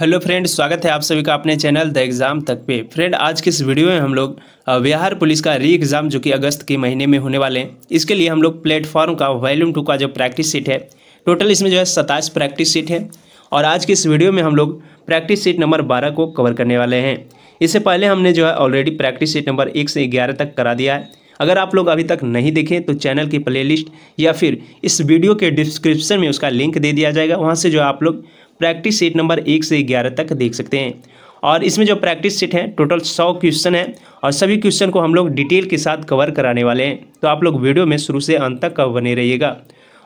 hello friend स्वागत है आप सभी का अपने चैनल द एग्ज़ाम तक पे फ्रेंड आज के इस वीडियो में हम लोग बिहार पुलिस का री एग्ज़ाम जो कि अगस्त के महीने में होने वाले हैं इसके लिए हम लोग प्लेटफॉर्म का वॉल्यूम टू का जो प्रैक्टिस सीट है टोटल इसमें जो है सताईस प्रैक्टिस सीट है और आज के इस वीडियो में हम लोग प्रैक्टिस सीट नंबर बारह को कवर करने वाले हैं इससे पहले हमने जो है ऑलरेडी प्रैक्टिस सीट नंबर एक से ग्यारह तक करा दिया है अगर आप लोग अभी तक नहीं देखें तो चैनल की प्लेलिस्ट या फिर इस वीडियो के डिस्क्रिप्शन में उसका लिंक दे दिया जाएगा वहाँ से जो आप लोग प्रैक्टिस सेट नंबर एक से ग्यारह तक देख सकते हैं और इसमें जो प्रैक्टिस सेट है टोटल सौ क्वेश्चन है और सभी क्वेश्चन को हम लोग डिटेल के साथ कवर कराने वाले हैं तो आप लोग वीडियो में शुरू से अंत तक बने रहिएगा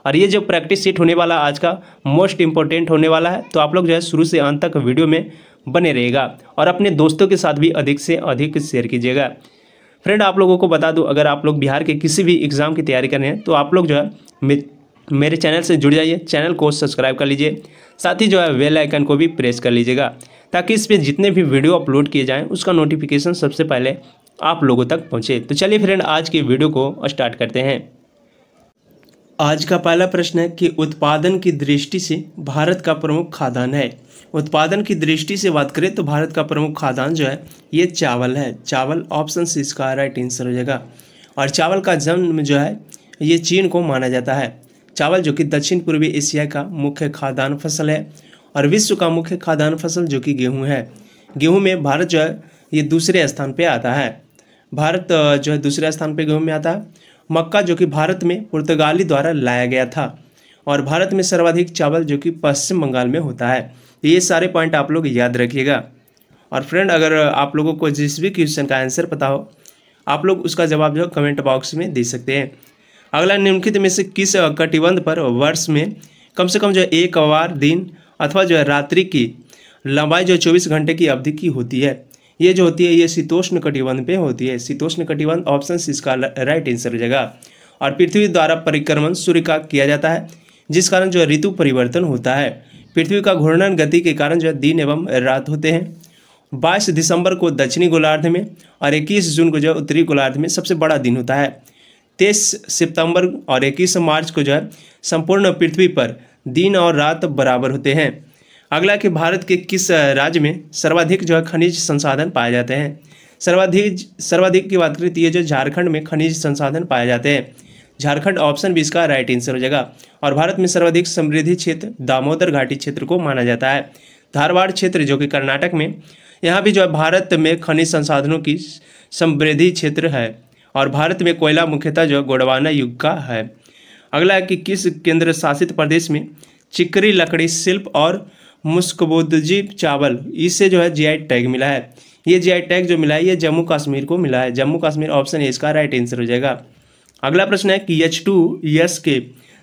और ये जो प्रैक्टिस सेट होने वाला आज का मोस्ट इम्पोर्टेंट होने वाला है तो आप लोग जो है शुरू से अंत तक वीडियो में बने रहेगा और अपने दोस्तों के साथ भी अधिक से अधिक शेयर कीजिएगा फ्रेंड आप लोगों को बता दूँ अगर आप लोग बिहार के किसी भी एग्ज़ाम की तैयारी कर रहे हैं तो आप लोग जो है मेरे चैनल से जुड़ जाइए चैनल को सब्सक्राइब कर लीजिए साथ ही जो है बेल आइकन को भी प्रेस कर लीजिएगा ताकि इस पर जितने भी वीडियो अपलोड किए जाएँ उसका नोटिफिकेशन सबसे पहले आप लोगों तक पहुँचे तो चलिए फ्रेंड आज की वीडियो को स्टार्ट करते हैं आज का पहला प्रश्न है कि उत्पादन की दृष्टि से भारत का प्रमुख खाद्यान्न है उत्पादन की दृष्टि से बात करें तो भारत का प्रमुख खाद्यान्न जो है ये चावल है चावल ऑप्शन सी इसका राइट आंसर हो जाएगा और चावल का जन्म जो है ये चीन को माना जाता है चावल जो कि दक्षिण पूर्वी एशिया का मुख्य खाद्यान्न फसल है और विश्व का मुख्य खाद्यान्न फसल जो कि गेहूँ है गेहूँ में भारत जो है ये दूसरे स्थान पर आता है भारत जो है दूसरे स्थान पर गेहूँ में आता है मक्का जो कि भारत में पुर्तगाली द्वारा लाया गया था और भारत में सर्वाधिक चावल जो कि पश्चिम बंगाल में होता है ये सारे पॉइंट आप लोग याद रखिएगा और फ्रेंड अगर आप लोगों को जिस भी क्वेश्चन का आंसर पता हो आप लोग उसका जवाब जो कमेंट बॉक्स में दे सकते हैं अगला निम्नलिखित में से किस कटिबंध पर वर्ष में कम से कम जो है एक बार दिन अथवा जो है रात्रि की लंबाई जो चौबीस घंटे की अवधि की होती है ये जो होती है ये शीतोष्ण कटिबंध पे होती है शीतोष्ण कटिबंध ऑप्शन इसका राइट आंसर हो जाएगा और पृथ्वी द्वारा परिक्रमण सूर्य का किया जाता है जिस कारण जो ऋतु परिवर्तन होता है पृथ्वी का घूर्णन गति के कारण जो है दिन एवं रात होते हैं 22 दिसंबर को दक्षिणी गोलार्ध में और 21 जून को जो है उत्तरी गोलार्ध में सबसे बड़ा दिन होता है तेईस सितंबर और इक्कीस मार्च को जो है संपूर्ण पृथ्वी पर दिन और रात बराबर होते हैं अगला कि भारत के किस राज्य में सर्वाधिक जो है खनिज संसाधन पाए जाते हैं सर्वाधिक सर्वाधिक की बात करें तो ये जो झारखंड में खनिज संसाधन पाए जाते हैं झारखंड ऑप्शन भी इसका राइट आंसर हो जाएगा और भारत में सर्वाधिक समृद्धि क्षेत्र दामोदर घाटी क्षेत्र को माना जाता है धारवाड़ क्षेत्र जो कि कर्नाटक में यहाँ भी जो है भारत में खनिज संसाधनों की समृद्धि क्षेत्र है और भारत में कोयला मुख्यतः जो गोडवाना युग का है अगला है कि किस केंद्र शासित प्रदेश में चिकरी लकड़ी शिल्प और मुस्कबुद्जी चावल इससे जो है जीआई टैग मिला है ये जीआई टैग जो मिला है ये जम्मू कश्मीर को मिला है जम्मू कश्मीर ऑप्शन ए इसका राइट आंसर हो जाएगा अगला प्रश्न है कि एच टू यस के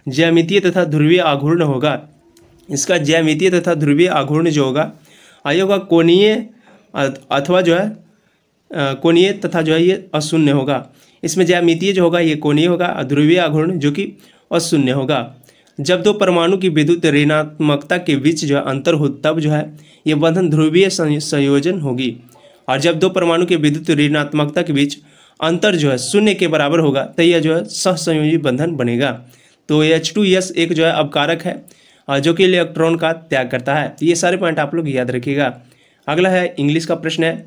ज्यामितीय तथा ध्रुवीय आघूर्ण होगा इसका ज्यामितीय तथा ध्रुवीय आघूर्ण जो होगा आयोग का कोनीय अथवा जो है कोनीय तथा जो है ये अशून्य होगा इसमें ज्यामितीय जो होगा ये कोणीय होगा ध्रुवीय आघूर्ण जो कि अशून्य होगा जब दो परमाणु की विद्युत ऋणात्मकता के बीच जो है अंतर हो तब जो है ये बंधन ध्रुवीय संयोजन होगी और जब दो परमाणु के विद्युत ऋणात्मकता के बीच अंतर जो है शून्य के बराबर होगा तो यह जो है सहसंयोजी बंधन बनेगा तो एच टू एस एक जो है अवकारक है जो कि इलेक्ट्रॉन का त्याग करता है तो ये सारे पॉइंट आप लोग याद रखिएगा अगला है इंग्लिश का प्रश्न है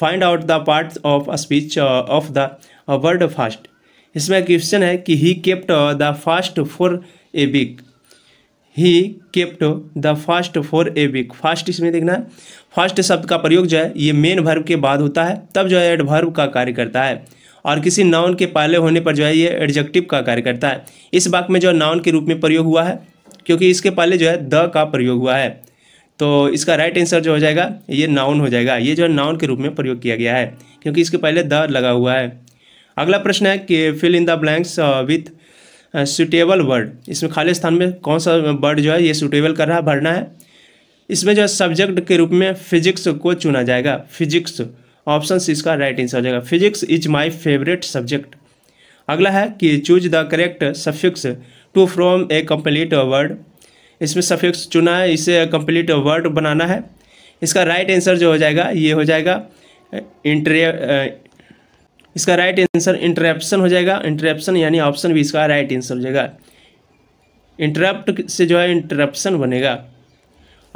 find out the part of speech of the word fast इसमें क्वेश्चन है कि he kept the fast for a week he kept the fast for a week fast इसमें देखना है फास्ट शब्द का प्रयोग जो है ये मेन भर्व के बाद होता है तब जो है एडभर्व का कार्य करता है और किसी नाउन के पहले होने पर जो है ये एडजेक्टिव का कार्य करता है इस वाक्य में जो नाउन के रूप में प्रयोग हुआ है क्योंकि इसके पहले जो है द का प्रयोग हुआ है तो इसका राइट आंसर जो हो जाएगा ये नाउन हो जाएगा ये जो है नाउन के रूप में प्रयोग किया गया है क्योंकि इसके पहले द लगा हुआ है अगला प्रश्न है कि fill in the blanks with suitable word इसमें खाली स्थान में कौन सा वर्ड जो है ये सुटेबल कर रहा है भरना है इसमें जो है सब्जेक्ट के रूप में फिजिक्स को चुना जाएगा फिजिक्स ऑप्शन इसका राइट आंसर हो जाएगा physics is my favourite subject अगला है कि choose the correct suffix to from a complete word इसमें सफिक्स चुना है इसे कम्प्लीट वर्ड बनाना है इसका राइट आंसर जो हो जाएगा ये हो जाएगा इंटरे uh, इसका राइट आंसर इंटरप्शन हो जाएगा इंटरप्शन यानी ऑप्शन भी इसका राइट आंसर हो जाएगा इंटरप्ट से जो है इंटरप्शन बनेगा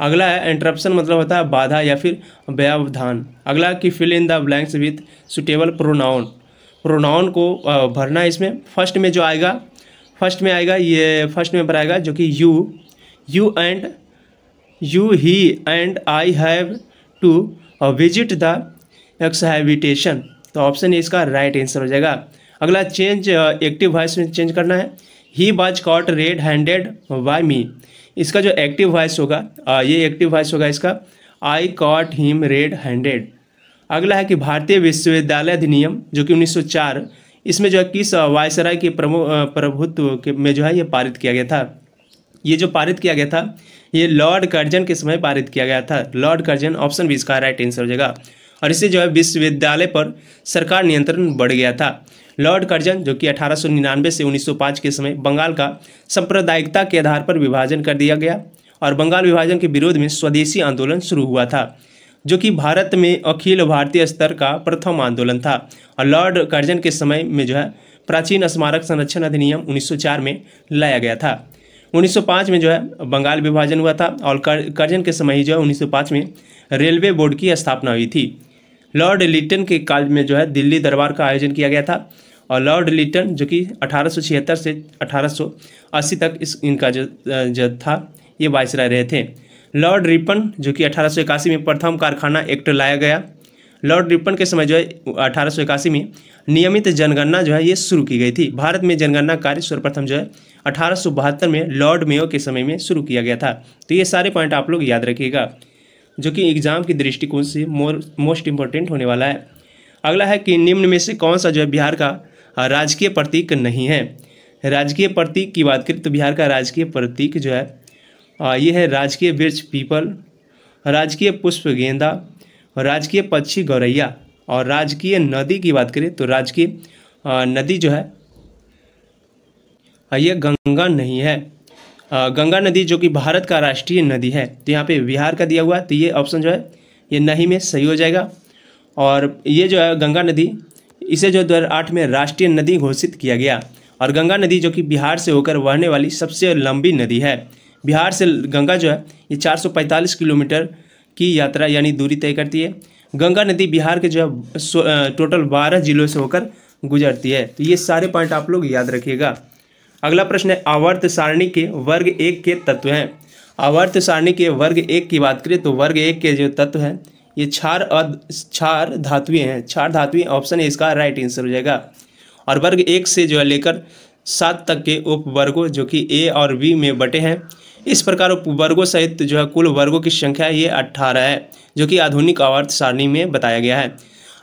अगला है इंटरप्शन मतलब होता है बाधा या फिर व्यावधान अगला कि fill in the blanks with suitable pronoun pronoun को भरना है इसमें फर्स्ट में जो आएगा फर्स्ट में आएगा ये फर्स्ट में पर आएगा जो कि you you and you he and I have to visit the exhibition तो ऑप्शन ए इसका राइट आंसर हो जाएगा अगला चेंज एक्टिव वॉइस में चेंज करना है he was caught red handed by me इसका जो एक्टिव वॉइस होगा आ, ये एक्टिव वॉइस होगा इसका I caught him red handed अगला है कि भारतीय विश्वविद्यालय अधिनियम जो कि 1904 इसमें जो है किस वायसराय के प्रमुख प्रभुत्व के में जो है ये पारित किया गया था ये जो पारित किया गया था ये लॉर्ड कर्जन के समय पारित किया गया था लॉर्ड कर्जन ऑप्शन भी इसका राइट आंसर हो जाएगा और इससे जो है विश्वविद्यालय पर सरकार नियंत्रण बढ़ गया था लॉर्ड कर्जन जो कि 1899 से 1905 के समय बंगाल का सांप्रदायिकता के आधार पर विभाजन कर दिया गया और बंगाल विभाजन के विरोध में स्वदेशी आंदोलन शुरू हुआ था जो कि भारत में अखिल भारतीय स्तर का प्रथम आंदोलन था और लॉर्ड कर्जन के समय में जो है प्राचीन स्मारक संरक्षण अधिनियम 1904 में लाया गया था 1905 में जो है बंगाल विभाजन हुआ था और कर्जन के समय ही जो है 1905 में रेलवे बोर्ड की स्थापना हुई थी लॉर्ड लिटन के काल में जो है दिल्ली दरबार का आयोजन किया गया था और लॉर्ड लिटन जो कि अठारह से अठारह तक इस इनका जो जो था ये वायसराय रहे थे लॉर्ड रिपन जो कि अठारह में प्रथम कारखाना एक्ट लाया गया लॉर्ड रिपन के समय जो है अठारह में नियमित जनगणना जो है ये शुरू की गई थी भारत में जनगणना कार्य सर्वप्रथम जो है अठारह में लॉर्ड मेयो के समय में शुरू किया गया था तो ये सारे पॉइंट आप लोग याद रखिएगा जो कि एग्ज़ाम के दृष्टिकोण से मोर मोस्ट इम्पोर्टेंट होने वाला है अगला है कि निम्न में से कौन सा जो है बिहार का राजकीय प्रतीक नहीं है राजकीय प्रतीक की बात करें तो बिहार का राजकीय प्रतीक जो है ये है राजकीय वृक्ष पीपल राजकीय पुष्प गेंदा राजकीय पक्षी गौरैया और राजकीय नदी की बात करें तो राजकीय नदी जो है यह गंगा नहीं है गंगा नदी जो कि भारत का राष्ट्रीय नदी है तो यहाँ पे बिहार का दिया हुआ है तो ये ऑप्शन जो है ये नहीं में सही हो जाएगा और ये जो है गंगा नदी इसे जो दो में राष्ट्रीय नदी घोषित किया गया और गंगा नदी जो कि बिहार से होकर बहने वाली सबसे लंबी नदी है बिहार से गंगा जो है ये चार किलोमीटर की यात्रा यानी दूरी तय करती है गंगा नदी बिहार के जो है टोटल बारह जिलों से होकर गुजरती है तो ये सारे पॉइंट आप लोग याद रखिएगा अगला प्रश्न है आवर्त सारणी के वर्ग एक के तत्व हैं आवर्त सारणी के वर्ग एक की बात करें तो वर्ग एक के जो तत्व हैं ये क्षार और क्षार धातुएं हैं क्षार धातुएं ऑप्शन इसका राइट आंसर हो जाएगा और वर्ग एक से जो है लेकर सात तक के उपवर्गों जो कि ए और बी में बटे हैं इस प्रकार उपवर्गों सहित जो है कुल वर्गों की संख्या ये अट्ठारह है जो कि आधुनिक आवर्त सारणी में बताया गया है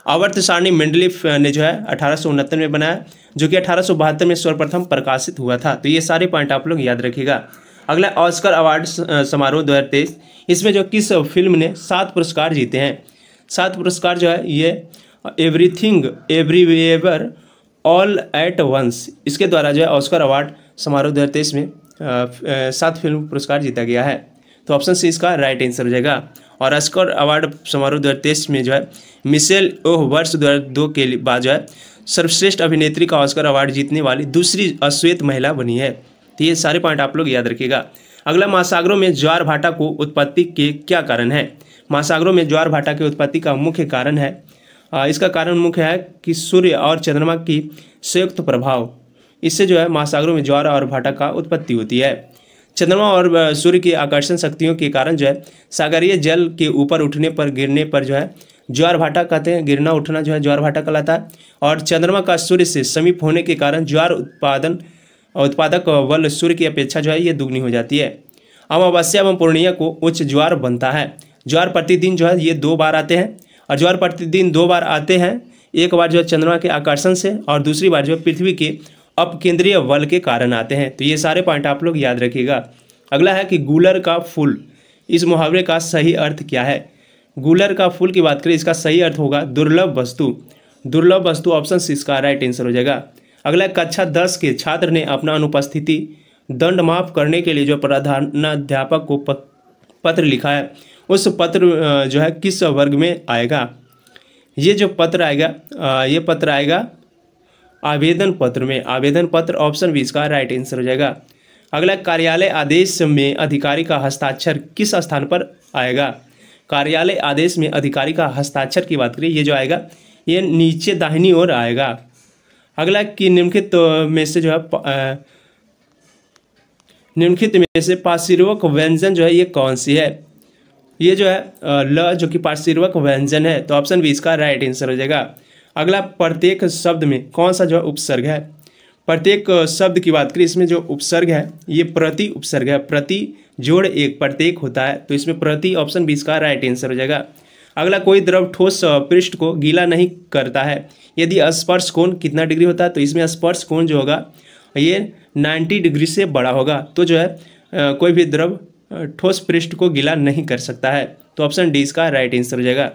आवर्त सारणी मेंडली ने जो है अठारह में बनाया जो कि अठारह में सर्वप्रथम प्रकाशित हुआ था तो ये सारे पॉइंट आप लोग याद रखेगा अगला ऑस्कर अवार्ड समारोह दो इसमें जो किस फिल्म ने सात पुरस्कार जीते हैं सात पुरस्कार जो है ये everything everywhere all at once इसके द्वारा जो है ऑस्कर अवार्ड समारोह दो में सात फिल्म पुरस्कार जीता गया है तो ऑप्शन सी इसका राइट आंसर हो जाएगा और ऑस्कर अवार्ड समारोह दो में जो है मिसेल ओह वर्ष दो के बाद जो है सर्वश्रेष्ठ अभिनेत्री का ऑस्कर अवार्ड जीतने वाली दूसरी अश्वेत महिला बनी है तो ये सारे पॉइंट आप लोग याद रखिएगा अगला महासागरों में ज्वार भाटा को उत्पत्ति के क्या कारण है महासागरों में ज्वार भाटा की उत्पत्ति का मुख्य कारण है इसका कारण मुख्य है कि सूर्य और चंद्रमा की संयुक्त प्रभाव इससे जो है महासागरों में ज्वार और भाटा का उत्पत्ति होती है चंद्रमा और सूर्य की आकर्षण शक्तियों के कारण जो है सागरीय जल के ऊपर उठने पर गिरने पर जो है ज्वार भाटा कहते हैं गिरना उठना जो है ज्वार भाटा कहलाता है और चंद्रमा का सूर्य से समीप होने के कारण ज्वार उत्पादन उत्पादक बल सूर्य की अपेक्षा जो है ये दुगनी हो जाती है अमावस्या एवं पूर्णिया को उच्च ज्वार बनता है ज्वार प्रतिदिन जो है ये दो बार आते हैं और ज्वार प्रतिदिन दो बार आते हैं एक बार जो है चंद्रमा के आकर्षण से और दूसरी बार जो है पृथ्वी के अपकेंद्रीय बल के कारण आते हैं तो ये सारे पॉइंट आप लोग याद रखिएगा अगला है कि गूलर का फूल इस मुहावरे का सही अर्थ क्या है गुलर का फूल की बात करें इसका सही अर्थ होगा दुर्लभ वस्तु दुर्लभ वस्तु ऑप्शन सी इसका राइट आंसर हो जाएगा अगला कक्षा दस के छात्र ने अपना अनुपस्थिति दंड माफ करने के लिए जो प्रधानाध्यापक को पत्र लिखा है उस पत्र जो है किस वर्ग में आएगा ये जो पत्र आएगा ये पत्र आएगा आवेदन पत्र में आवेदन पत्र ऑप्शन बी इसका राइट आंसर हो जाएगा अगला कार्यालय आदेश में अधिकारी का हस्ताक्षर किस स्थान पर आएगा कार्यालय आदेश में अधिकारी का हस्ताक्षर की बात करिए ये जो आएगा ये नीचे दाहिनी ओर आएगा अगला कि निम्नलिखित तो में से जो है निम्नलिखित में से पार्श्वक व्यंजन जो है ये कौन सी है ये जो है ल जो कि पार्शीर्वक व्यंजन है तो ऑप्शन बी इसका राइट आंसर हो जाएगा अगला प्रत्येक शब्द में कौन सा जो है उपसर्ग है प्रत्येक शब्द की बात करें इसमें जो उपसर्ग है ये प्रति उपसर्ग है प्रति जोड़ एक प्रत्येक होता है तो इसमें प्रति ऑप्शन बी इसका राइट आंसर हो जाएगा अगला कोई द्रव ठोस पृष्ठ को गीला नहीं करता है यदि स्पर्श कोण कितना डिग्री होता है तो इसमें स्पर्श कोण जो होगा ये 90 डिग्री से बड़ा होगा तो जो है कोई भी द्रव ठोस पृष्ठ को गीला नहीं कर सकता है तो ऑप्शन डी इसका राइट आंसर हो जाएगा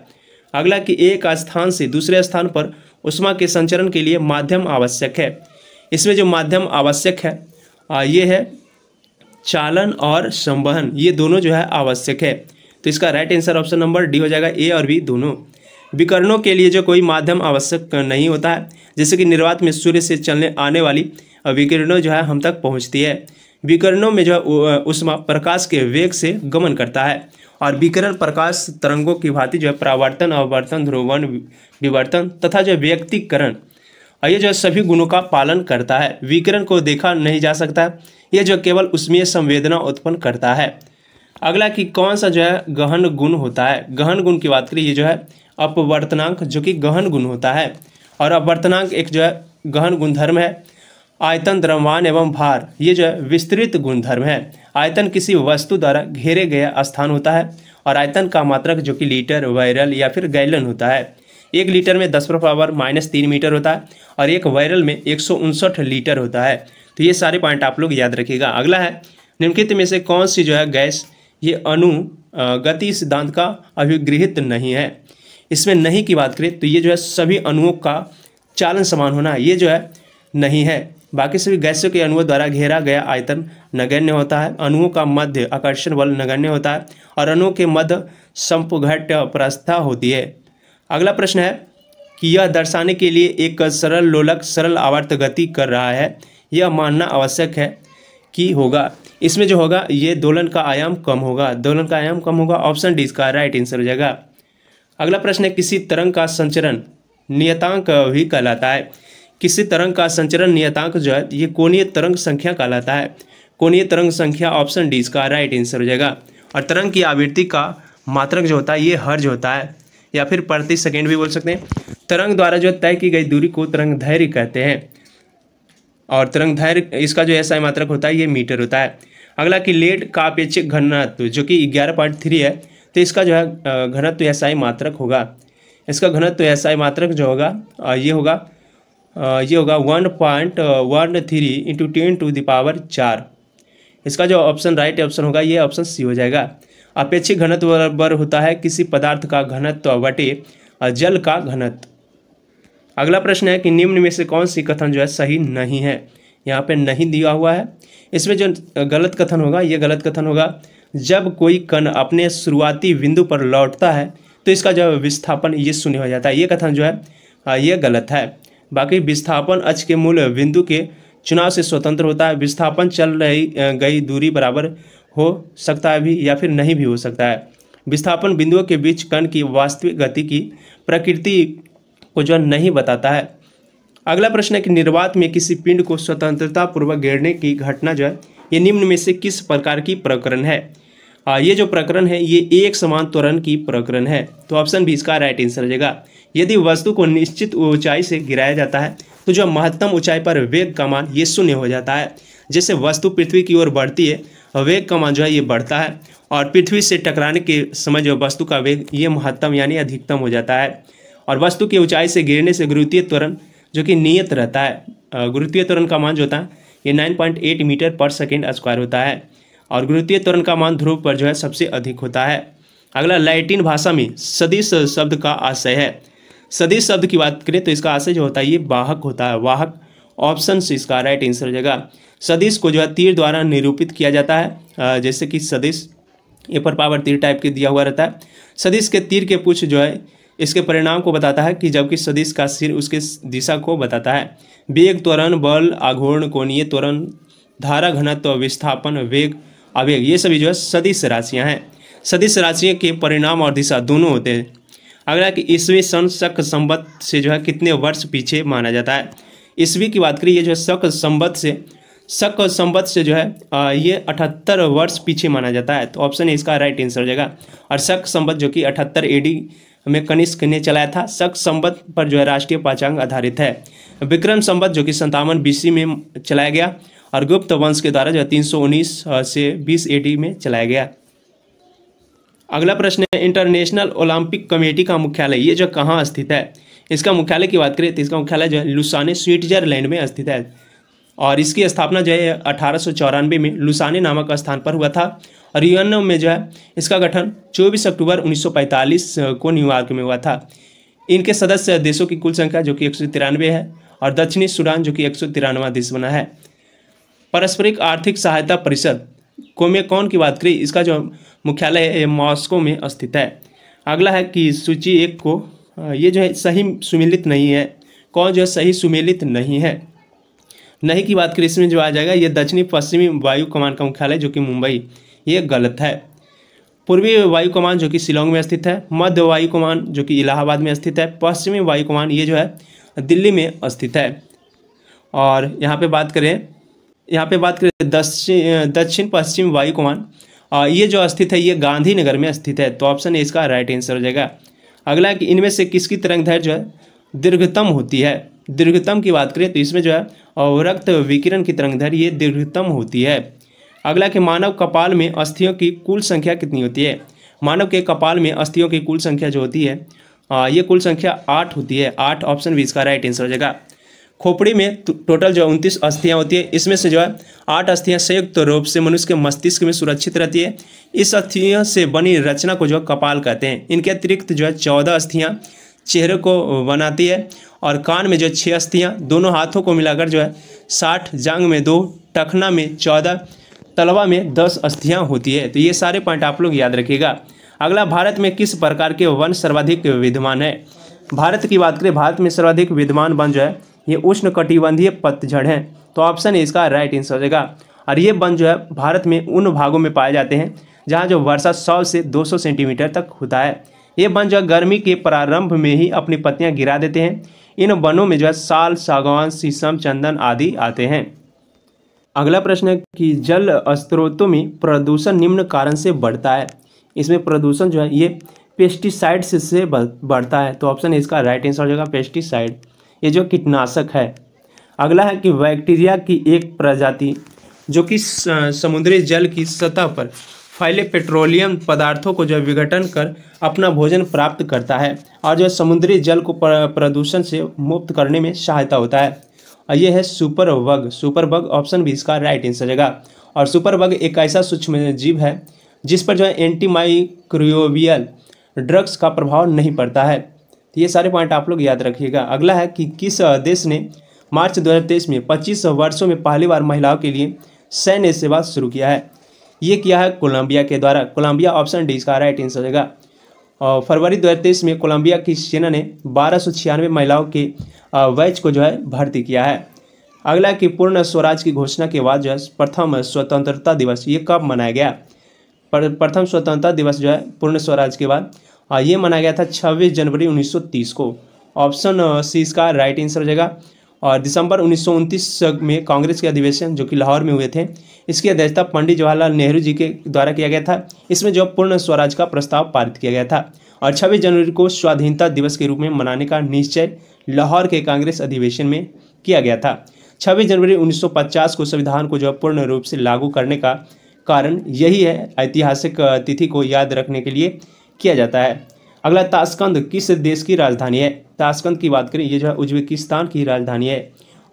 अगला कि एक स्थान से दूसरे स्थान पर उष्मा के संचरण के लिए माध्यम आवश्यक है इसमें जो माध्यम आवश्यक है ये है चालन और संवहन ये दोनों जो है आवश्यक है तो इसका right answer option number D हो जाएगा ए और बी दोनों विकर्णों के लिए जो कोई माध्यम आवश्यक नहीं होता है जैसे कि निर्वात में सूर्य से चलने आने वाली विकिरणों जो है हम तक पहुंचती है विकरणों में जो है उष्मा प्रकाश के वेग से गमन करता है और विकिरण प्रकाश तरंगों की भांति जो है परावर्तन अवर्तन ध्रुवन विवर्तन तथा जो व्यक्तिकरण यह जो सभी गुणों का पालन करता है विकिरण को देखा नहीं जा सकता यह जो केवल उसमें संवेदना उत्पन्न करता है अगला कि कौन सा जो है गहन गुण होता है गहन गुण की बात करिए ये जो है अपवर्तनांक जो कि गहन गुण होता है और अपवर्तनांक एक जो है गहन गुणधर्म है आयतन द्रव्यमान एवं भार ये जो है विस्तृत गुणधर्म है आयतन किसी वस्तु द्वारा घेरे गया स्थान होता है और आयतन का मात्रक जो कि लीटर वायरल या फिर गैलन होता है एक लीटर में दस पावर माइनस तीन मीटर होता है और एक वायरल में एक लीटर होता है तो ये सारे पॉइंट आप लोग याद रखिएगा अगला है निम्नलिखित में से कौन सी जो है गैस ये अनु गति सिद्धांत का अभिगृहित नहीं है इसमें नहीं की बात करें तो ये जो है सभी अणुओं का चालन समान होना ये जो है नहीं है बाकी सभी गैसों के अणुओं द्वारा घेरा गया आयतन नगण्य होता है अणुओं का मध्य आकर्षण बल नगण्य होता है और अणुओं के मध्य संपघट प्रस्था होती है अगला प्रश्न है कि यह दर्शाने के लिए एक सरल लोलक सरल आवर्त गति कर रहा है यह मानना आवश्यक है कि होगा इसमें जो होगा ये दोलन का आयाम कम होगा दोलन का आयाम कम होगा ऑप्शन डी इसका राइट आंसर हो जाएगा अगला प्रश्न है किसी तरंग का संचरण नियतांक भी कहलाता है किसी तरंग का संचरण नियतांक जो है ये कोणीय तरंग संख्या कहलाता है कोणीय तरंग संख्या ऑप्शन डी इसका राइट आंसर हो जाएगा और तरंग की आवृत्ति का मात्रक जो होता है ये हर्ज होता है या फिर प्रति सेकेंड भी बोल सकते हैं तरंग द्वारा जो तय की गई दूरी को तरंग धैर्य कहते हैं और तरंग धैर्य इसका जो ऐसा मात्रक होता है ये मीटर होता है अगला कि लेट का अपेक्षित घनत्व जो कि ग्यारह पॉइंट थ्री है तो इसका जो है घनत्व एस आई मात्रक होगा इसका घनत्व एस आई मात्रक जो होगा ये होगा ये होगा one point one three into ten to the power चार इसका जो ऑप्शन राइट ऑप्शन होगा ये ऑप्शन सी हो जाएगा अपेक्षित घनत्व बराबर होता है किसी पदार्थ का घनत्व बटे जल का घनत्व अगला प्रश्न है कि निम्न में से कौन सी कथन जो है सही नहीं है यहाँ पे नहीं दिया हुआ है इसमें जो गलत कथन होगा ये गलत कथन होगा जब कोई कण अपने शुरुआती बिंदु पर लौटता है तो इसका जो विस्थापन ये शून्य हो जाता है ये कथन जो है ये गलत है बाकी विस्थापन अच के मूल बिंदु के चुनाव से स्वतंत्र होता है विस्थापन चल रही गई दूरी बराबर हो सकता है भी या फिर नहीं भी हो सकता है विस्थापन बिंदुओं के बीच कण की वास्तविक गति की प्रकृति को जो नहीं बताता है अगला प्रश्न है कि निर्वात में किसी पिंड को स्वतंत्रता पूर्वक घेरने की घटना जो है ये निम्न में से किस प्रकार की प्रकरण है आ, ये जो प्रकरण है ये एक समान त्वरण की प्रकरण है तो ऑप्शन भी इसका राइट आंसर रहेगा यदि वस्तु को निश्चित ऊंचाई से गिराया जाता है तो जो महत्तम ऊंचाई पर वेग का मान ये शून्य हो जाता है जैसे वस्तु पृथ्वी की ओर बढ़ती है वेग का मान जो है ये बढ़ता है और पृथ्वी से टकराने के समय जो वस्तु का वेग ये महत्तम यानी अधिकतम हो जाता है और वस्तु की ऊंचाई से गिरने से गुरुत्वीय त्वरण जो कि नियत रहता है गुरुत्वीय त्वरण का मान जो होता है ये 9.8 मीटर पर सेकेंड स्क्वायर होता है और गुरुत्वीय त्वरण का मान ध्रुव पर जो है सबसे अधिक होता है अगला लैटिन भाषा में सदी शब्द का आशय है सदी शब्द की बात करें तो इसका आशय जो होता है ये वाहक होता है वाहक ऑप्शन से इसका राइट आंसर हो जाएगा सदिश को जो है तीर द्वारा निरूपित किया जाता है जैसे कि सदिश एपर पर पावर तीर टाइप के दिया हुआ रहता है सदिश के तीर के पूछ जो है इसके परिणाम को बताता है कि जबकि सदिश का सिर उसके दिशा को बताता है वेग त्वरण बल आघूर्ण कोणीय त्वरण धारा घनत्व विस्थापन वेग आवेग ये सभी जो है सदिश राशियाँ हैं सदिश राशियों के परिणाम और दिशा दोनों होते हैं अगला कि ईस्वी सन शक संबत्त से जो है कितने वर्ष पीछे माना जाता है ईस्वी की बात करिए जो है शक संबत्त से शक संबत्त से जो है ये अठहत्तर वर्ष पीछे माना जाता है तो ऑप्शन इसका राइट आंसर हो जाएगा और शक संबत्त जो कि अठहत्तर एडी में कनिष्क ने चलाया था शक संबत्त पर जो है राष्ट्रीय पाचांग आधारित है विक्रम संवत जो कि संतावन बीसी में चलाया गया और गुप्त वंश के द्वारा जो है तीन से बीस ए में चलाया गया अगला प्रश्न है इंटरनेशनल ओलंपिक कमेटी का मुख्यालय ये जो कहाँ स्थित है इसका मुख्यालय की बात करें तो इसका मुख्यालय जो है लुसाने स्विट्जरलैंड में स्थित है और इसकी स्थापना जो है अठारह में लुसाने नामक स्थान पर हुआ था और यूएनओ में जो है इसका गठन 24 अक्टूबर 1945 को न्यूयॉर्क में हुआ था इनके सदस्य देशों की कुल संख्या जो कि एक है और दक्षिणी सूडान जो कि एक देश बना है पारस्परिक आर्थिक सहायता परिषद कौन की बात करें इसका जो मुख्यालय है मॉस्को में स्थित है अगला है कि सूची एक को ये जो है सही सुमिलित नहीं है कौन जो है सही सुमिलित नहीं है नहीं की बात करें इसमें जो आ जाएगा ये दक्षिणी पश्चिमी वायु कमान का मुख्यालय जो कि मुंबई ये गलत है पूर्वी वायु कमान जो कि शिलोंग में स्थित है मध्य वायु कमान जो कि इलाहाबाद में स्थित है पश्चिमी वायु कमान ये जो है दिल्ली में स्थित है और यहाँ पे बात करें यहाँ पे बात करें दक्षिण दक्षिण पश्चिम वायु कमान ये जो स्थित है ये गांधीनगर में स्थित है तो ऑप्शन इसका राइट आंसर हो जाएगा अगला कि इनमें से किसकी तरंग दैर्घ्य जो है दीर्घतम होती है दीर्घतम की बात करें तो इसमें जो है अवरक्त विकिरण की तरंगधर ये दीर्घतम होती है अगला कि मानव कपाल में अस्थियों की कुल संख्या कितनी होती है मानव के कपाल में अस्थियों की कुल संख्या जो होती है आ, ये कुल संख्या आठ होती है आठ ऑप्शन भी इसका राइट आंसर हो जाएगा खोपड़ी में टोटल तो जो है उनतीस अस्थियाँ होती है इसमें से जो है आठ अस्थियाँ संयुक्त तो रूप से मनुष्य के मस्तिष्क में सुरक्षित रहती है इस अस्थियों से बनी रचना को जो कपाल कहते हैं इनके अतिरिक्त जो है चौदह अस्थियाँ चेहरे को बनाती है और कान में जो छः अस्थियाँ दोनों हाथों को मिलाकर जो है साठ जांग में दो टखना में चौदह तलवा में दस अस्थियाँ होती है तो ये सारे पॉइंट आप लोग याद रखिएगा अगला भारत में किस प्रकार के वन सर्वाधिक विद्यमान है भारत की बात करें भारत में सर्वाधिक विद्यमान वन जो है ये उष्ण कटिबंधीय पतझड़ हैं तो ऑप्शन इसका राइट आंसर हो जाएगा और ये वन जो है भारत में उन भागों में पाए जाते हैं जहाँ जो वर्षा सौ से दो सेंटीमीटर तक होता है ये वन जो गर्मी के प्रारंभ में ही अपनी पत्तियाँ गिरा देते हैं इन वनों में जो है साल सागवान शीशम चंदन आदि आते हैं अगला प्रश्न है कि जल स्रोतों में प्रदूषण निम्न कारण से बढ़ता है इसमें प्रदूषण जो है ये पेस्टिसाइड से बढ़ता है तो ऑप्शन इसका राइट आंसर हो जाएगा पेस्टिसाइड ये जो कीटनाशक है अगला है कि बैक्टीरिया की एक प्रजाति जो कि समुद्री जल की सतह पर फैले पेट्रोलियम पदार्थों को जो विघटन कर अपना भोजन प्राप्त करता है और जो समुद्री जल को प्रदूषण से मुक्त करने में सहायता होता है और यह है super bug super bug option भी इसका राइट आंसर रहेगा और सुपर बग एक ऐसा सूक्ष्म जीव है जिस पर जो है एंटीमाइक्रोवियल ड्रग्स का प्रभाव नहीं पड़ता है तो ये सारे पॉइंट आप लोग याद रखिएगा अगला है कि किस देश ने मार्च 2023 में 25 वर्षों में पहली बार महिलाओं के लिए सैन्य सेवा शुरू किया है ये किया है कोलंबिया के द्वारा कोलंबिया ऑप्शन डी इसका राइट आंसर होगा और फरवरी दो में कोलंबिया की सेना ने बारह महिलाओं के वैच को जो है भर्ती किया है अगला कि पूर्ण स्वराज की घोषणा के बाद जो है प्रथम स्वतंत्रता दिवस ये कब मनाया गया प्रथम स्वतंत्रता दिवस जो है पूर्ण स्वराज के बाद ये मनाया गया था 26 जनवरी 1930 को ऑप्शन सी इसका राइट आंसर हो जाएगा और दिसंबर उन्नीस में कांग्रेस के अधिवेशन जो कि लाहौर में हुए थे इसकी अध्यक्षता पंडित जवाहरलाल नेहरू जी के द्वारा किया गया था इसमें जो पूर्ण स्वराज का प्रस्ताव पारित किया गया था और छब्बीस जनवरी को स्वाधीनता दिवस के रूप में मनाने का निश्चय लाहौर के कांग्रेस अधिवेशन में किया गया था छब्बीस जनवरी 1950 को संविधान को जो पूर्ण रूप से लागू करने का कारण यही है ऐतिहासिक तिथि को याद रखने के लिए किया जाता है अगला ताशकंद किस देश की राजधानी है ताशकंद की बात करें ये जो है उज्बेकिस्तान की राजधानी है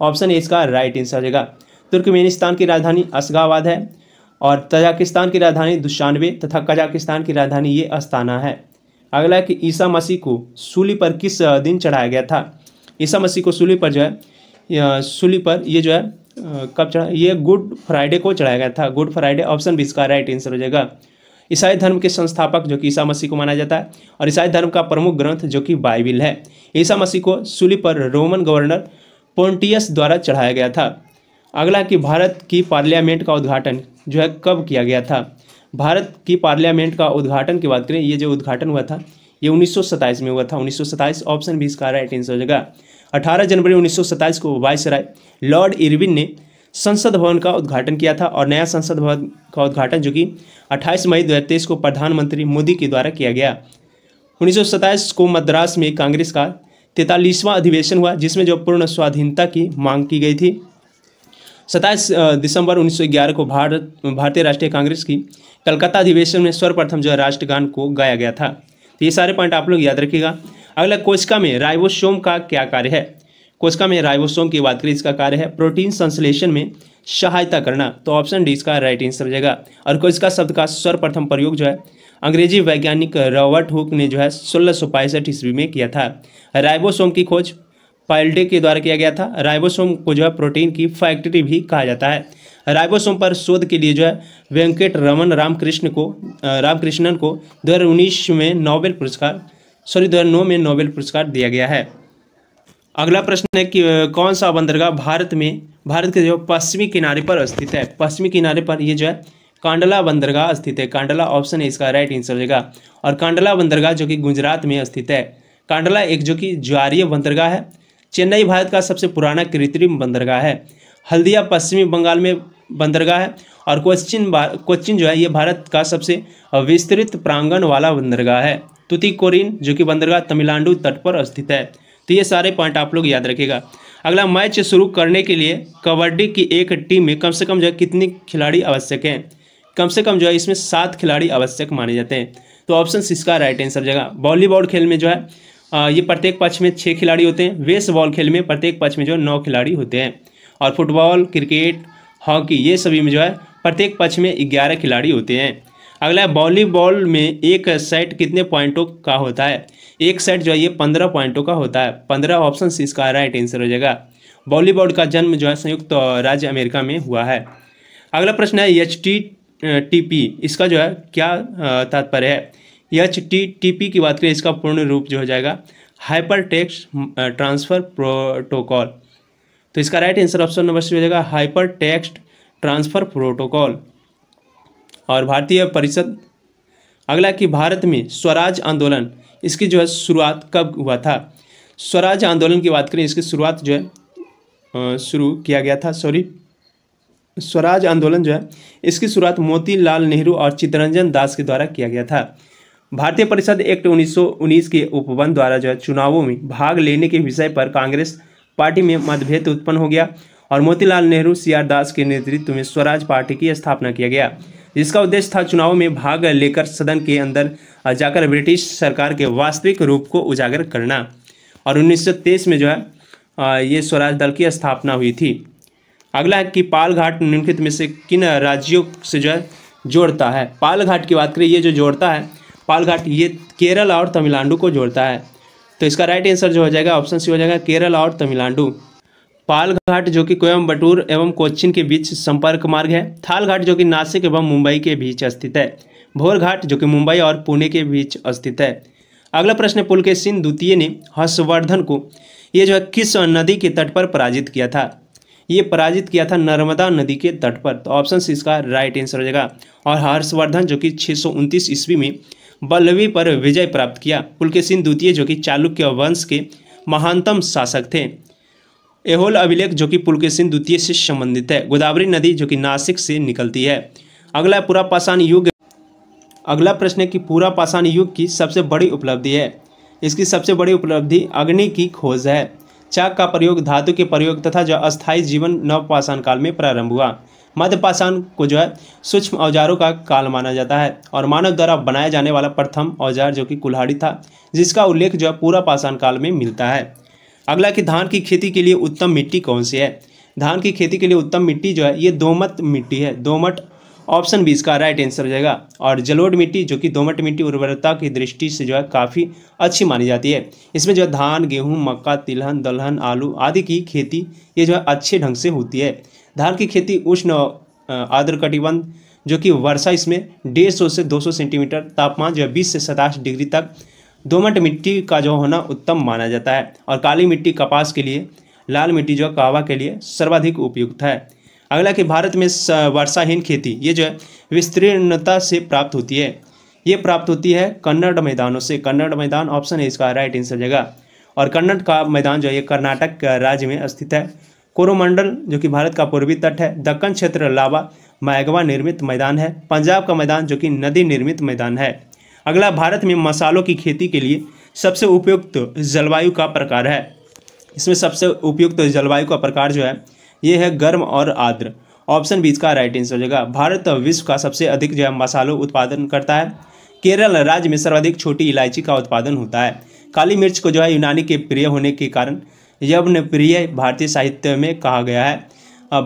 ऑप्शन ए इसका राइट आंसर हो जाएगा तुर्कमेनिस्तान की राजधानी असगाबाद है और तजाकिस्तान की राजधानी दुशानबे तथा कजाकिस्तान की राजधानी ये अस्ताना है अगला कि ईसा मसीह को सूली पर किस दिन चढ़ाया गया था ईसा मसीह को सूली पर जो है सूली पर ये जो है कब चढ़ा ये गुड फ्राइडे को चढ़ाया गया था गुड फ्राइडे ऑप्शन बी इसका राइट आंसर हो जाएगा ईसाई धर्म के संस्थापक जो कि ईसा मसीह को माना जाता है और ईसाई धर्म का प्रमुख ग्रंथ जो कि बाइबिल है ईसा मसीह को सुली पर रोमन गवर्नर पोन्टियस द्वारा चढ़ाया गया था अगला कि भारत की पार्लियामेंट का उद्घाटन जो है कब किया गया था भारत की पार्लियामेंट का उद्घाटन की बात करें ये जो उद्घाटन हुआ था ये उन्नीस में हुआ था उन्नीस ऑप्शन भी इसका राइट आंसर हो जाएगा अठारह जनवरी उन्नीस को वायसराय लॉर्ड इरविन ने संसद भवन का उद्घाटन किया था और नया संसद भवन का उद्घाटन जो कि 28 मई 2023 को प्रधानमंत्री मोदी के द्वारा किया गया उन्नीस को मद्रास में कांग्रेस का तैतालीसवां अधिवेशन हुआ जिसमें जो पूर्ण स्वाधीनता की मांग की गई थी सताईस दिसंबर 1911 को भारत भारतीय राष्ट्रीय कांग्रेस की कलकत्ता अधिवेशन में सर्वप्रथम जो है राष्ट्रगान को गाया गया था तो ये सारे पॉइंट आप लोग याद रखिएगा अगला कोशिका में रायोशोम का क्या कार्य है कोशिका में राइबोसोम की बात करें इसका कार्य है प्रोटीन संश्लेषण में सहायता करना तो ऑप्शन डी इसका राइट आंसर हो जाएगा और कोशिका शब्द का सर्वप्रथम प्रयोग जो है अंग्रेजी वैज्ञानिक रॉबर्ट हुक ने जो है सोलह सौ पैंसठ ईस्वी में किया था राइबोसोम की खोज पायल्टे के द्वारा किया गया था राइबोसोम को जो है प्रोटीन की फैक्ट्री भी कहा जाता है राइबोसोम पर शोध के लिए जो है वेंकट रमन रामकृष्ण को रामकृष्णन को दो में नोबेल पुरस्कार सॉरी दो में नोबेल पुरस्कार दिया गया है अगला प्रश्न है कि कौन सा बंदरगाह भारत में भारत के जो पश्चिमी किनारे पर स्थित है पश्चिमी किनारे पर ये जो है कांडला बंदरगाह स्थित है कांडला ऑप्शन है इसका राइट आंसर रहेगा और कांडला बंदरगाह जो कि गुजरात में स्थित है कांडला एक जो कि ज्वारीय बंदरगाह है चेन्नई भारत का सबसे पुराना कृत्रिम बंदरगाह है हल्दिया पश्चिमी बंगाल में बंदरगाह है और कोचिन कोचिन जो है ये भारत का सबसे विस्तृत प्रांगण वाला बंदरगाह है तुतिकोरिन जो कि बंदरगाह तमिलनाडु तट पर स्थित है तो ये सारे पॉइंट आप लोग याद रखेगा अगला मैच शुरू करने के लिए कबड्डी की एक टीम में कम से कम जो है कितने खिलाड़ी आवश्यक हैं कम से कम जो है इसमें सात खिलाड़ी आवश्यक माने जाते हैं तो ऑप्शन इसका राइट आंसर जगह वॉलीबॉल खेल में जो है ये प्रत्येक पक्ष में छः खिलाड़ी होते हैं वेस्ट बॉल खेल में प्रत्येक पक्ष में जो है नौ खिलाड़ी होते हैं और फुटबॉल क्रिकेट हॉकी ये सभी में जो है प्रत्येक पक्ष में ग्यारह खिलाड़ी होते हैं अगला वॉलीबॉल में एक सेट कितने पॉइंटों का होता है एक सेट जो है ये पंद्रह पॉइंटों का होता है पंद्रह ऑप्शन इसका राइट आंसर हो जाएगा बॉलीवुड का जन्म जो है संयुक्त राज्य अमेरिका में हुआ है अगला प्रश्न है एच टी टी पी इसका जो है क्या तात्पर्य है एच टी टी पी की बात करें इसका पूर्ण रूप जो हो जाएगा हाइपर टेक्स ट्रांसफ़र प्रोटोकॉल तो इसका right answer option number C हो जाएगा हाइपर टेक्स्ट ट्रांसफ़र प्रोटोकॉल और भारतीय परिषद अगला कि भारत में स्वराज आंदोलन इसकी जो है शुरुआत कब हुआ था स्वराज आंदोलन की बात करें इसकी शुरुआत जो है शुरू किया गया था सॉरी स्वराज आंदोलन जो है इसकी शुरुआत मोतीलाल नेहरू और चितरंजन दास के द्वारा किया गया था भारतीय परिषद एक्ट 1919 के उपबंध द्वारा जो है चुनावों में भाग लेने के विषय पर कांग्रेस पार्टी में मतभेद उत्पन्न हो गया और मोतीलाल नेहरू सी आर दास के नेतृत्व में स्वराज पार्टी की स्थापना किया गया जिसका उद्देश्य था चुनाव में भाग लेकर सदन के अंदर और जाकर ब्रिटिश सरकार के वास्तविक रूप को उजागर करना और 1923 में जो है ये स्वराज दल की स्थापना हुई थी अगला है कि पालघाट निम्नलिखित में से किन राज्यों से जो है जोड़ता है पालघाट की बात करें ये जो जोड़ता है पालघाट ये केरल और तमिलनाडु को जोड़ता है तो इसका राइट आंसर जो हो जाएगा ऑप्शन सी हो जाएगा केरल और तमिलनाडु पालघाट जो कि कोयम्बटूर एवं कोचिन के बीच संपर्क मार्ग है थालघाट जो कि नासिक एवं मुंबई के बीच स्थित है भोरघाट जो कि मुंबई और पुणे के बीच स्थित है अगला प्रश्न पुल के सिंह द्वितीय ने हर्षवर्धन को ये जो है किस नदी के तट पर पराजित किया था ये पराजित किया था नर्मदा नदी के तट पर तो ऑप्शन सी इसका राइट आंसर हो जाएगा और हर्षवर्धन जो कि छः ईस्वी में बल्लवी पर विजय प्राप्त किया सिंह द्वितीय जो कि चालुक्य वंश के महानतम शासक थे एहोल अभिलेख जो कि सिंह द्वितीय से संबंधित है गोदावरी नदी जो कि नासिक से निकलती है अगला पूरा पाषाण युग अगला प्रश्न है कि पूरा पाषाण युग की सबसे बड़ी उपलब्धि है इसकी सबसे बड़ी उपलब्धि अग्नि की खोज है चाक का प्रयोग धातु के प्रयोग तथा जो अस्थायी जीवन नवपाषाण काल में प्रारंभ हुआ मध्य पाषाण को जो है सूक्ष्म औजारों का काल माना जाता है और मानव द्वारा बनाया जाने वाला प्रथम औजार जो कि कुल्हाड़ी था जिसका उल्लेख जो है पूरा पाषाण काल में मिलता है अगला कि धान की खेती के लिए उत्तम मिट्टी कौन सी है धान की खेती के लिए उत्तम मिट्टी जो है ये दोमट मिट्टी है दोमट ऑप्शन बी इसका राइट आंसर हो जाएगा और जलोढ़ मिट्टी जो कि दोमट मिट्टी उर्वरता की दृष्टि से जो है काफ़ी अच्छी मानी जाती है इसमें जो है धान गेहूँ मक्का तिलहन दलहन आलू आदि की खेती ये जो है अच्छे ढंग से होती है धान की खेती उष्ण आर्द्र कटिबंध जो कि वर्षा इसमें डेढ़ सौ से दो सेंटीमीटर तापमान जो है बीस से सताईस डिग्री तक दोमट मिट्टी का जो होना उत्तम माना जाता है और काली मिट्टी कपास के लिए लाल मिट्टी जो कहवा के लिए सर्वाधिक उपयुक्त है अगला कि भारत में वर्षाहीन खेती ये जो है विस्तीर्णता से प्राप्त होती है ये प्राप्त होती है कन्नड़ मैदानों से कन्नड़ मैदान ऑप्शन है इसका राइट आंसर जगह और कन्नड़ का मैदान जो है कर्नाटक राज्य में स्थित है कोरोमंडल जो कि भारत का पूर्वी तट है दक्कन क्षेत्र लावा मैगवा निर्मित मैदान है पंजाब का मैदान जो कि नदी निर्मित मैदान है अगला भारत में मसालों की खेती के लिए सबसे उपयुक्त जलवायु का प्रकार है इसमें सबसे उपयुक्त जलवायु का प्रकार जो है ये है गर्म और आर्द्र ऑप्शन बीच का राइट आंसर हो जाएगा भारत विश्व का सबसे अधिक जो है मसालों उत्पादन करता है केरल राज्य में सर्वाधिक छोटी इलायची का उत्पादन होता है काली मिर्च को जो है यूनानी के प्रिय होने के कारण यवन प्रिय भारतीय साहित्य में कहा गया है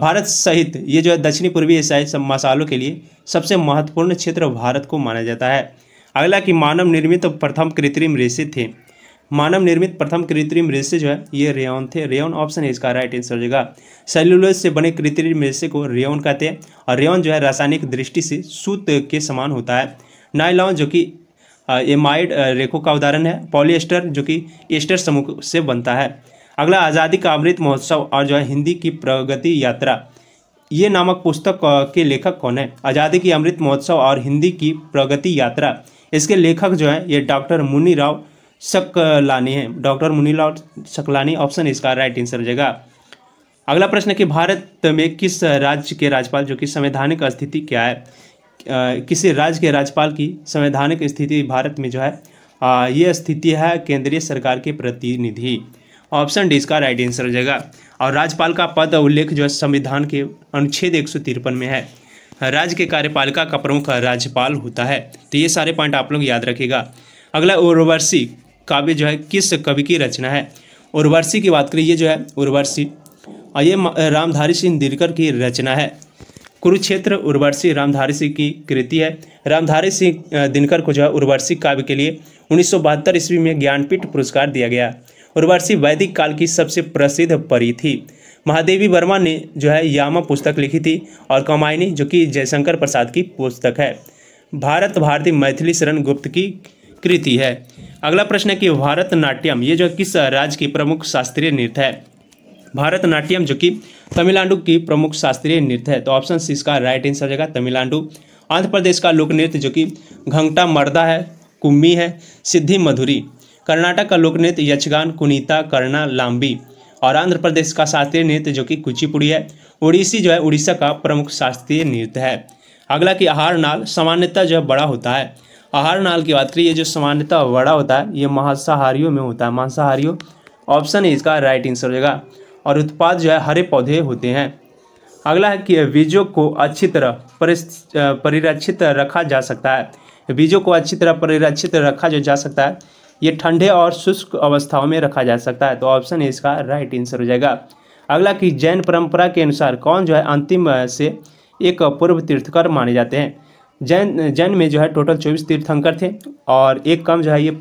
भारत सहित ये जो है दक्षिणी पूर्वी एशियाई सब मसालों के लिए सबसे महत्वपूर्ण क्षेत्र भारत को माना जाता है अगला कि मानव निर्मित तो प्रथम कृत्रिम रेसे थे मानव निर्मित प्रथम कृत्रिम रेसे जो है ये रेयन थे रेयन ऑप्शन है इसका राइट आंसर होगा सेल्यूलोज से बने कृत्रिम रेसे को रेयन कहते हैं और रेयन जो है रासायनिक दृष्टि से सूत के समान होता है नाइलॉन जो कि एमाइड रेखों का उदाहरण है पॉलिएस्टर जो कि एस्टर समूह से बनता है अगला आज़ादी का अमृत महोत्सव और जो है हिंदी की प्रगति यात्रा ये नामक पुस्तक के लेखक कौन है आज़ादी की अमृत महोत्सव और हिंदी की प्रगति यात्रा इसके लेखक जो है ये डॉक्टर मुनी राव सकलानी है डॉक्टर मुनीलाल सकलानी ऑप्शन इसका राइट आंसर हो जाएगा अगला प्रश्न है कि भारत में किस राज्य के राज्यपाल जो कि संवैधानिक स्थिति क्या है किसी राज्य के राज्यपाल की संवैधानिक स्थिति भारत में जो है ये स्थिति है केंद्रीय सरकार के प्रतिनिधि ऑप्शन डी इसका राइट आंसर हो जाएगा और राज्यपाल का पद उल्लेख जो है संविधान के अनुच्छेद एक में है राज्य के कार्यपालिका का प्रमुख राज्यपाल होता है तो ये सारे पॉइंट आप लोग याद रखेगा अगला उर्वशी काव्य जो है किस कवि की रचना है उर्वर्षी की बात करिए जो है उर्वर्षी और ये रामधारी सिंह दिनकर की रचना है कुरुक्षेत्र उर्वर्षी रामधारी सिंह की कृति है रामधारी सिंह दिनकर को जो है उर्वर्षी काव्य के लिए उन्नीस सौ बहत्तर ईस्वी में ज्ञानपीठ पुरस्कार दिया गया उर्वर्षी वैदिक काल की सबसे प्रसिद्ध परी थी महादेवी वर्मा ने जो है यामा पुस्तक लिखी थी और कमायनी जो कि जयशंकर प्रसाद की पुस्तक है भारत भारती मैथिली शरण गुप्त की कृति है अगला प्रश्न है कि भारतनाट्यम ये जो किस राज्य की प्रमुख शास्त्रीय नृत्य है भारतनाट्यम जो कि तमिलनाडु की प्रमुख शास्त्रीय नृत्य है तो ऑप्शन सी इसका राइट आंसर जगह तमिलनाडु आंध्र प्रदेश का लोक नृत्य जो कि घंगटा मर्दा है कुम्मी है सिद्धि मधुरी कर्नाटक का लोक नृत्य यक्षगान कुनीता करना लाम्बी और आंध्र प्रदेश का शास्त्रीय नृत्य जो कि कुचिपुड़ी है उड़ीसी जो है उड़ीसा का प्रमुख शास्त्रीय नृत्य है अगला कि आहार नाल सामान्यतः जो है बड़ा होता है आहार नाल की बात करिए जो सामान्यतः वड़ा होता है ये मांसाहारियों में होता है मांसाहारियों ऑप्शन है इसका राइट आंसर हो जाएगा और उत्पाद जो है हरे पौधे होते हैं अगला है कि बीजों को अच्छी तरह परिरक्षित रखा जा सकता है बीजों को अच्छी तरह परिरक्षित रखा जो जा सकता है ये ठंडे और शुष्क अवस्थाओं में रखा जा सकता है तो ऑप्शन है इसका राइट आंसर हो जाएगा अगला कि जैन परंपरा के अनुसार कौन जो है अंतिम से एक पूर्व तीर्थकर माने जाते हैं जैन जैन में जो है टोटल चौबीस तीर्थंकर थे और एक कम जो है ये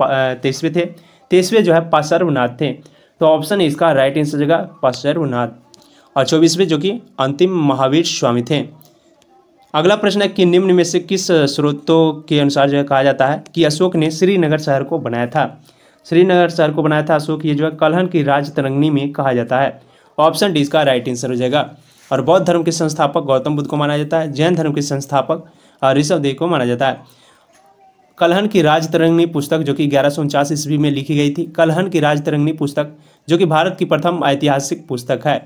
तेईसवें थे तेईसवें जो है पाशर्वनाथ थे तो ऑप्शन इसका राइट आंसर जगह पाशर्वनाथ और चौबीसवें जो कि अंतिम महावीर स्वामी थे अगला प्रश्न है कि निम्न में से किस स्रोतों के अनुसार जो है कहा जाता है कि अशोक ने श्रीनगर शहर को बनाया था श्रीनगर शहर को बनाया था अशोक ये जो है कलहन की राज तरंगनी में कहा जाता है ऑप्शन डी इसका राइट आंसर हो जाएगा और बौद्ध धर्म के संस्थापक गौतम बुद्ध को माना जाता है जैन धर्म के संस्थापक ऋषभ देव को माना जाता है कलहन की राज तरंगनी पुस्तक जो कि ग्यारह सौ उनचास ईस्वी में लिखी गई थी कलहन की राज तरंगनी पुस्तक जो कि भारत की प्रथम ऐतिहासिक पुस्तक है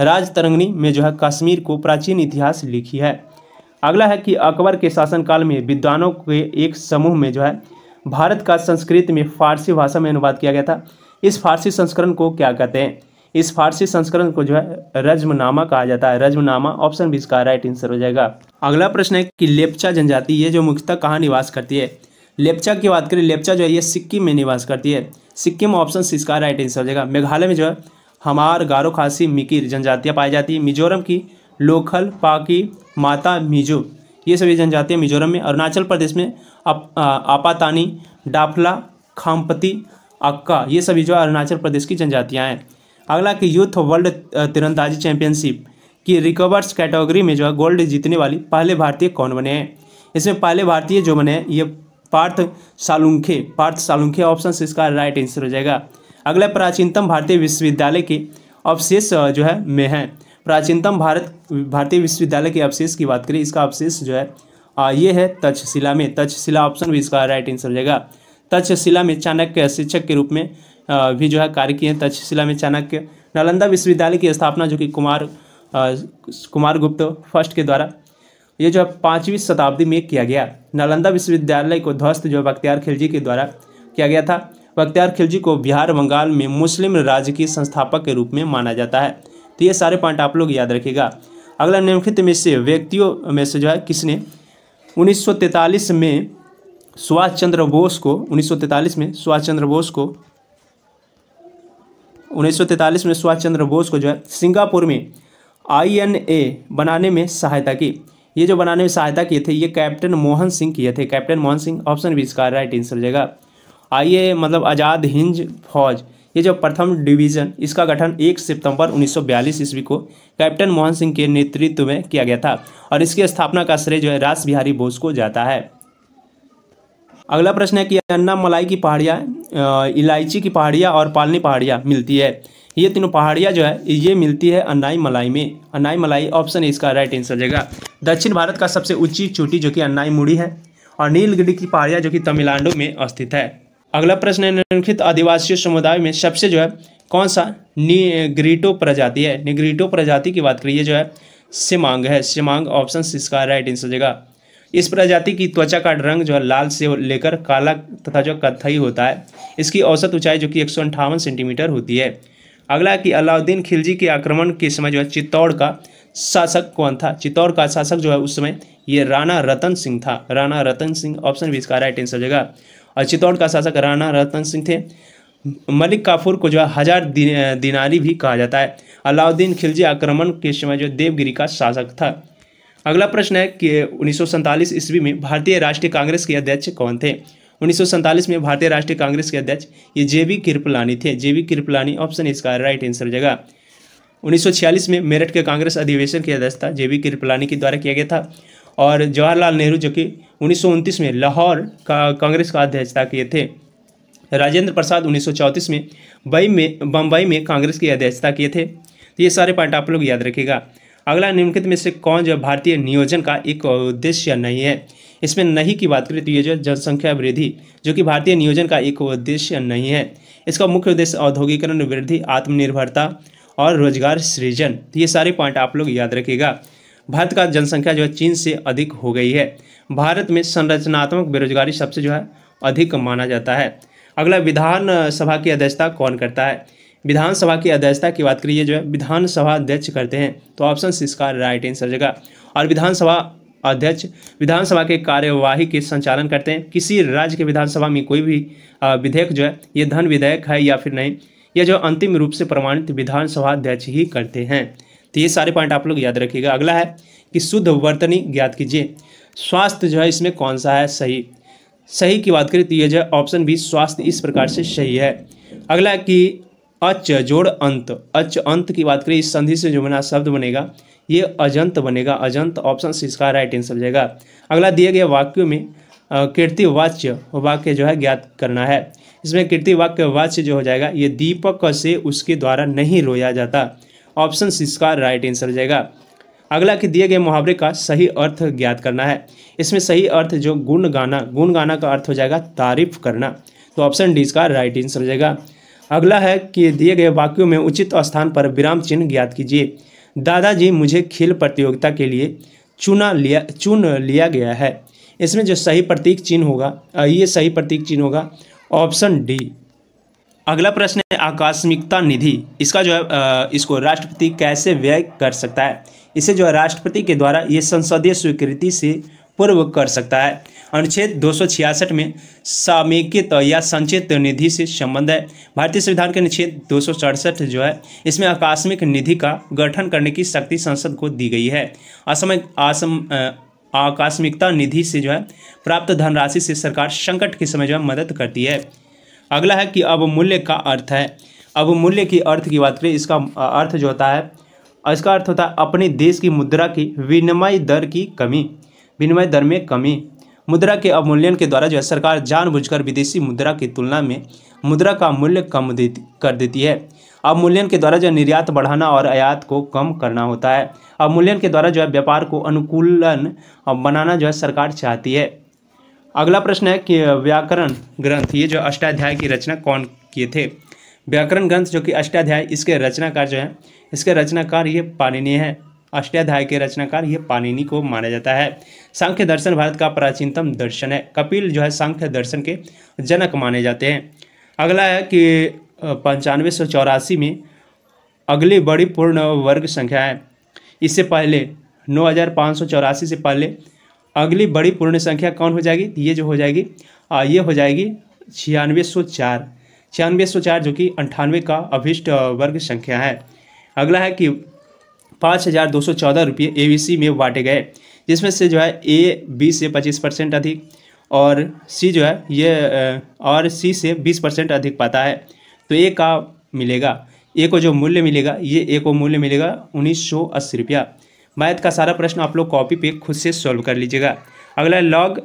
राज तरंगनी में जो है कश्मीर को प्राचीन इतिहास लिखी है अगला है कि अकबर के शासनकाल में विद्वानों के एक समूह में जो है भारत का संस्कृत में फारसी भाषा में अनुवाद किया गया था इस फारसी संस्करण को क्या कहते हैं इस फारसी संस्करण को जो है रजमनामा कहा जाता है रजमनामा ऑप्शन भी इसका राइट आंसर हो जाएगा अगला प्रश्न है कि लेपचा जनजाति ये जो मुख्यतः कहाँ निवास करती है लेपचा की बात करें लेपचा जो है ये सिक्किम में निवास करती है सिक्किम ऑप्शन इसका राइट आंसर हो जाएगा मेघालय में जो है हमार गारो खासी मिकिर जनजातियाँ पाई जाती है मिजोरम की लोखल पाकी माता मिजो ये सभी जनजातियाँ मिजोरम में अरुणाचल प्रदेश में आपातानी डाफला खामपति अक्का ये सभी जो अरुणाचल प्रदेश की जनजातियाँ हैं अगला कि यूथ वर्ल्ड तिरंदाजी चैंपियनशिप की रिकवर्स कैटेगरी में जो है गोल्ड जीतने वाली पहले भारतीय कौन बने हैं इसमें पहले भारतीय जो बने हैं ये पार्थ सालुंखे पार्थ सालुंखे ऑप्शन इसका राइट आंसर हो जाएगा अगला प्राचीनतम भारतीय विश्वविद्यालय के अवशेष जो है में है प्राचीनतम भारत भारतीय विश्वविद्यालय के अवशेष की बात करें इसका अवशेष जो है आ, ये है तक्षशिला में तक्षशिला ऑप्शन भी इसका राइट आंसर हो जाएगा तक्षशिला में चाणक्य शिक्षक के रूप में भी जो है कार्य किए हैं तक्षशिला में चाणक्य नालंदा विश्वविद्यालय की स्थापना जो कि कुमार कुमार गुप्त फर्स्ट के द्वारा ये जो है पाँचवीं शताब्दी में किया गया नालंदा विश्वविद्यालय को ध्वस्त जो बख्तियार खिलजी के द्वारा किया गया था बख्तियार खिलजी को बिहार बंगाल में मुस्लिम राज्य के संस्थापक के रूप में माना जाता है तो ये सारे पॉइंट आप लोग याद रखिएगा अगला निम्नलिखित में से व्यक्तियों में से जो है किसने 1943 में सुभाष चंद्र बोस को 1943 में सुभाष चंद्र बोस को 1943 में सुभाष चंद्र बोस को जो है सिंगापुर में आईएनए बनाने में सहायता की ये जो बनाने में सहायता किए थे ये कैप्टन मोहन सिंह किए थे कैप्टन मोहन सिंह ऑप्शन भी इसका राइट आंसर जाएगा आई मतलब आज़ाद हिंज फौज ये जो प्रथम डिवीज़न इसका गठन 1 सितंबर 1942 ईस्वी को कैप्टन मोहन सिंह के नेतृत्व में किया गया था और इसकी स्थापना का श्रेय जो है रास बिहारी बोस को जाता है अगला प्रश्न है कि अन्ना मलाई की पहाड़ियाँ इलायची की पहाड़ियाँ और पालनी पहाड़ियाँ मिलती है ये तीनों पहाड़ियाँ जो है ये मिलती है अन्नाई मलाई में अन्नाई मलाई ऑप्शन इसका राइट आंसर जगह दक्षिण भारत का सबसे ऊंची चोटी जो कि अन्नाई मुड़ी है और नीलगिरी की पहाड़ियाँ जो कि तमिलनाडु में स्थित है अगला प्रश्न है निम्नलिखित आदिवासी समुदाय में सबसे जो है कौन सा निग्रीटो प्रजाति है निग्रीटो प्रजाति की बात करिए जो है सिमांग है सिमांग ऑप्शन इसका राइट आंसर जगह इस प्रजाति की त्वचा का रंग जो है लाल से लेकर काला तथा जो कत्थई होता है इसकी औसत ऊंचाई जो कि एक सेंटीमीटर होती है अगला कि अलाउद्दीन खिलजी के आक्रमण के समय जो है चित्तौड़ का शासक कौन था चित्तौड़ का शासक जो है उस समय ये राणा रतन सिंह था राणा रतन सिंह ऑप्शन भी इसका राइट आंसर जगह और चित्तौड़ का शासक राणा रतन सिंह थे मलिक काफूर को जो है हजार दिनारी भी कहा जाता है अलाउद्दीन खिलजी आक्रमण के समय जो देवगिरी का शासक था अगला प्रश्न है कि उन्नीस सौ ईस्वी में भारतीय राष्ट्रीय कांग्रेस के अध्यक्ष कौन थे उन्नीस में भारतीय राष्ट्रीय कांग्रेस के अध्यक्ष ये जे वी कृपलानी थे जे वी कृपलानी ऑप्शन इसका राइट आंसर जगह 1946 में मेरठ के कांग्रेस अधिवेशन की अध्यक्षता जे वी कृपलानी के द्वारा किया गया था और जवाहरलाल नेहरू जो कि उन्नीस में लाहौर का कांग्रेस का अध्यक्षता किए थे राजेंद्र प्रसाद उन्नीस में बई में बम्बई में कांग्रेस की अध्यक्षता किए थे तो ये सारे पॉइंट आप लोग याद रखेगा अगला निम्नलिखित में से कौन जो भारतीय नियोजन का एक उद्देश्य नहीं है इसमें नहीं की बात करें तो ये जो जनसंख्या वृद्धि जो कि भारतीय नियोजन का एक उद्देश्य नहीं है इसका मुख्य उद्देश्य औद्योगिकरण वृद्धि आत्मनिर्भरता और रोजगार सृजन तो ये सारे पॉइंट आप लोग याद रखेगा भारत का जनसंख्या जो है चीन से अधिक हो गई है भारत में संरचनात्मक बेरोजगारी सबसे जो है अधिक माना जाता है अगला विधानसभा की अध्यक्षता कौन करता है विधानसभा की अध्यक्षता की बात करिए जो है विधानसभा अध्यक्ष करते हैं तो ऑप्शन सी इसका राइट आंसर जगह और विधानसभा अध्यक्ष विधानसभा के कार्यवाही के संचालन करते हैं किसी राज्य के विधानसभा में कोई भी विधेयक जो है ये धन विधेयक है या फिर नहीं यह जो अंतिम रूप से प्रमाणित विधानसभा अध्यक्ष ही करते हैं तो ये सारे पॉइंट आप लोग याद रखिएगा अगला है कि शुद्ध वर्तनी ज्ञात कीजिए स्वास्थ्य जो है इसमें कौन सा है सही सही की बात करें तो यह जो ऑप्शन भी स्वास्थ्य इस प्रकार से सही है अगला कि अच जोड़ अंत अच अंत की बात करें इस संधि से जो बना शब्द बनेगा ये अजंत बनेगा अजंत ऑप्शन सी इसका राइट आंसर हो जाएगा अगला दिए गए वाक्य में कीर्ति वाच्य वाक्य जो है ज्ञात करना है इसमें कीर्ति वाक्य वाच्य जो हो जाएगा ये दीपक से उसके द्वारा नहीं रोया जाता ऑप्शन सी इसका राइट आंसर हो जाएगा अगला कि दिए गए मुहावरे का सही अर्थ ज्ञात करना है इसमें सही अर्थ जो गुण गाना गुण गाना का अर्थ हो जाएगा तारीफ करना तो ऑप्शन डी इसका राइट आंसर हो जाएगा अगला है कि दिए गए वाक्यों में उचित स्थान पर विराम चिन्ह ज्ञात कीजिए दादाजी मुझे खेल प्रतियोगिता के लिए चुना लिया चुन लिया गया है इसमें जो सही प्रतीक चिन्ह होगा ये सही प्रतीक चिन्ह होगा ऑप्शन डी अगला प्रश्न है आकस्मिकता निधि इसका जो है इसको राष्ट्रपति कैसे व्यय कर सकता है इसे जो है राष्ट्रपति के द्वारा ये संसदीय स्वीकृति से पूर्व कर सकता है अनुच्छेद दो में समेकित या संचित निधि से संबंध है भारतीय संविधान के अनुच्छेद दो जो है इसमें आकस्मिक निधि का गठन करने की शक्ति संसद को दी गई है असमय आसम आकस्मिकता निधि से जो है प्राप्त धनराशि से सरकार संकट के समय जो है मदद करती है अगला है कि अब मूल्य का अर्थ है अब मूल्य की अर्थ की बात करें इसका अर्थ जो होता है इसका अर्थ होता है अपने देश की मुद्रा की विनिमय दर की कमी विनिमय दर में कमी मुद्रा के अवमूल्यन के द्वारा जो है सरकार जानबूझकर विदेशी मुद्रा की तुलना में मुद्रा का मूल्य कम देती कर देती है अवमूल्यन के द्वारा जो निर्यात बढ़ाना और आयात को कम करना होता है अवमूल्यन के द्वारा जो है व्यापार को अनुकूलन बनाना जो है सरकार चाहती है अगला प्रश्न है कि व्याकरण ग्रंथ ये जो अष्टाध्याय की रचना कौन किए थे व्याकरण ग्रंथ जो कि अष्टाध्याय इसके रचनाकार जो है इसके रचनाकार ये पाणिनीय है अष्टाध्याय के रचनाकार ये पानिनी को माना जाता है सांख्य दर्शन भारत का प्राचीनतम दर्शन है कपिल जो है सांख्य दर्शन के जनक माने जाते हैं अगला है कि पंचानवे सौ चौरासी में अगली बड़ी पूर्ण वर्ग संख्या है इससे पहले नौ हज़ार पाँच सौ चौरासी से पहले अगली बड़ी पूर्ण संख्या कौन हो जाएगी ये जो हो जाएगी आ, ये हो जाएगी छियानवे सौ चार छियानवे सौ चार जो कि अंठानवे का अभिष्ट वर्ग संख्या है अगला है कि पाँच हज़ार दो सौ चौदह रुपये ए बी सी में बांटे गए जिसमें से जो है ए बी से पच्चीस परसेंट अधिक और सी जो है ये और सी से बीस परसेंट अधिक पाता है तो ए का मिलेगा ए को जो मूल्य मिलेगा ये ए को मूल्य मिलेगा उन्नीस सौ अस्सी रुपया मैथ का सारा प्रश्न आप लोग कॉपी पे खुद से सॉल्व कर लीजिएगा अगला लॉग